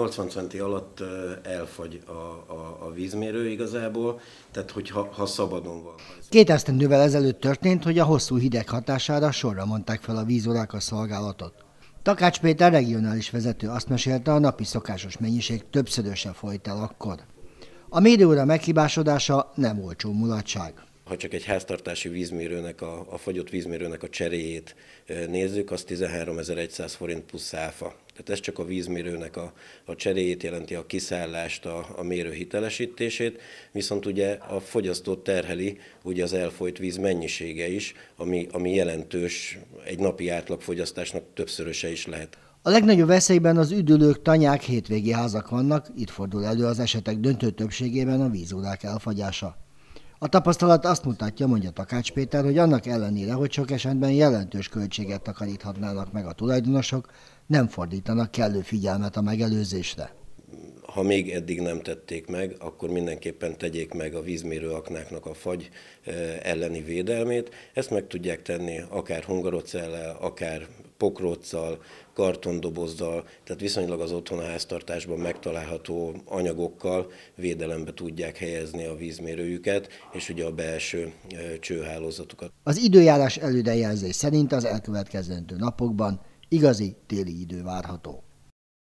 80 centi alatt elfagy a, a, a vízmérő igazából, tehát hogyha ha szabadon van. Két esztendővel ezelőtt történt, hogy a hosszú hideg hatására sorra mondták fel a vízorák a szolgálatot. Takács Péter regionális vezető azt mesélte, a napi szokásos mennyiség többszörösen folyt el akkor. A médióra meghibásodása nem olcsó mulatság ha csak egy háztartási vízmérőnek, a, a fagyott vízmérőnek a cseréjét nézzük, az 13.100 forint plusz áfa. Tehát ez csak a vízmérőnek a, a cseréjét jelenti, a kiszállást, a, a mérő hitelesítését, viszont ugye a fogyasztót terheli ugye az elfolyt víz mennyisége is, ami, ami jelentős egy napi átlagfogyasztásnak többszöröse is lehet. A legnagyobb veszélyben az üdülők, tanyák, hétvégi házak vannak, itt fordul elő az esetek döntő többségében a vízórák elfagyása. A tapasztalat azt mutatja, mondja Takács Péter, hogy annak ellenére, hogy sok esetben jelentős költséget takaríthatnának meg a tulajdonosok, nem fordítanak kellő figyelmet a megelőzésre. Ha még eddig nem tették meg, akkor mindenképpen tegyék meg a vízmérő aknáknak a fagy eh, elleni védelmét. Ezt meg tudják tenni akár hungarocellel, akár pokróccal, kartondobozzal, tehát viszonylag az otthon a háztartásban megtalálható anyagokkal védelembe tudják helyezni a vízmérőjüket, és ugye a belső eh, csőhálózatukat. Az időjárás előrejelzés szerint az elkövetkezendő napokban igazi téli idő várható.